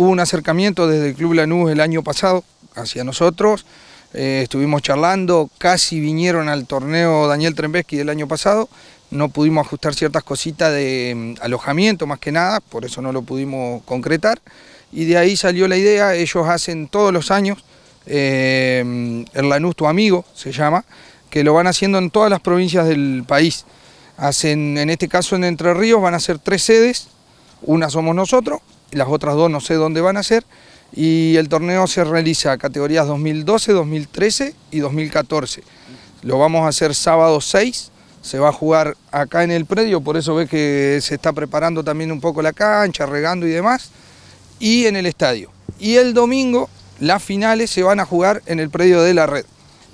Hubo un acercamiento desde el Club Lanús el año pasado hacia nosotros, eh, estuvimos charlando, casi vinieron al torneo Daniel Trenvesky del año pasado, no pudimos ajustar ciertas cositas de mm, alojamiento más que nada, por eso no lo pudimos concretar, y de ahí salió la idea, ellos hacen todos los años, eh, mm, el Lanús tu amigo se llama, que lo van haciendo en todas las provincias del país. Hacen, en este caso en Entre Ríos van a ser tres sedes, una somos nosotros, las otras dos no sé dónde van a ser, y el torneo se realiza categorías 2012, 2013 y 2014. Lo vamos a hacer sábado 6, se va a jugar acá en el predio, por eso ves que se está preparando también un poco la cancha, regando y demás, y en el estadio. Y el domingo las finales se van a jugar en el predio de la red.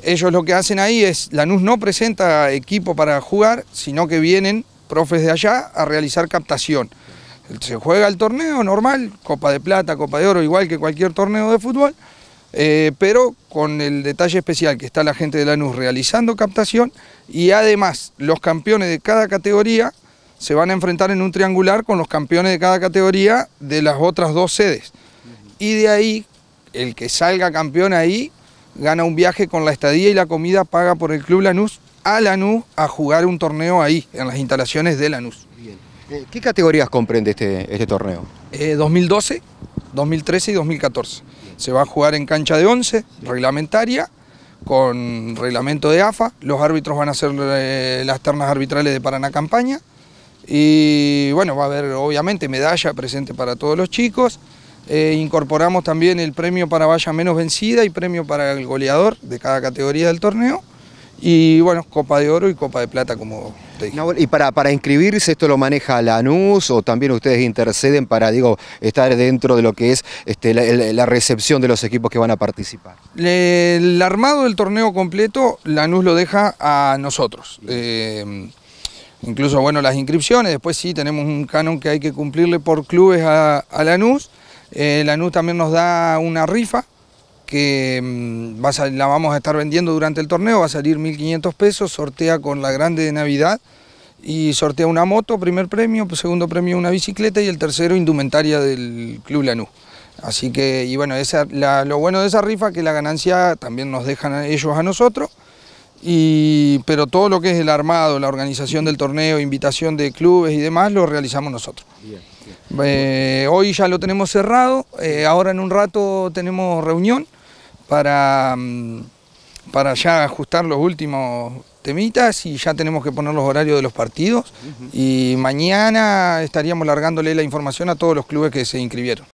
Ellos lo que hacen ahí es, Lanús no presenta equipo para jugar, sino que vienen profes de allá a realizar captación. Se juega el torneo normal, Copa de Plata, Copa de Oro, igual que cualquier torneo de fútbol, eh, pero con el detalle especial que está la gente de Lanús realizando captación y además los campeones de cada categoría se van a enfrentar en un triangular con los campeones de cada categoría de las otras dos sedes. Y de ahí, el que salga campeón ahí gana un viaje con la estadía y la comida paga por el Club Lanús a Lanús a jugar un torneo ahí, en las instalaciones de Lanús. Eh, ¿Qué categorías comprende este, este torneo? 2012, eh, 2013 y 2014. Se va a jugar en cancha de 11, reglamentaria, con reglamento de AFA. Los árbitros van a ser eh, las ternas arbitrales de Paraná Campaña. Y bueno, va a haber obviamente medalla presente para todos los chicos. incorporamos también el premio para valla menos vencida y premio para el goleador de cada categoría del torneo y bueno, Copa de Oro y Copa de Plata, como te dije. y para, para inscribirse, ¿esto lo maneja Lanús o también ustedes interceden para, digo, estar dentro de lo que es este, la, recepción de los equipos que van a participar? El armado del torneo completo, Lanús lo deja a nosotros. Eh, incluso, bueno, las inscripciones, después sí tenemos un canon que hay que cumplirle por clubes a, a Lanús. Eh, Lanús también nos da una rifa que mm, va la vamos a estar vendiendo durante el torneo, va a salir 1.500 pesos, sortea con la grande de Navidad y sortea una moto, primer premio, segundo premio una bicicleta y el tercero indumentaria del Club Lanús. Así que, y bueno, lo bueno de esa rifa es que la ganancia también nos dejan ellos a nosotros, pero todo lo que es el armado, la organización del torneo, invitación de clubes y demás, lo realizamos nosotros. Eh, hoy ya lo tenemos cerrado, eh, ahora en un rato tenemos reunión, para, mm, para ya ajustar los últimos temitas y ya tenemos que poner los horarios de los partidos y mañana estaríamos largándole la información a todos los clubes que se inscribieron.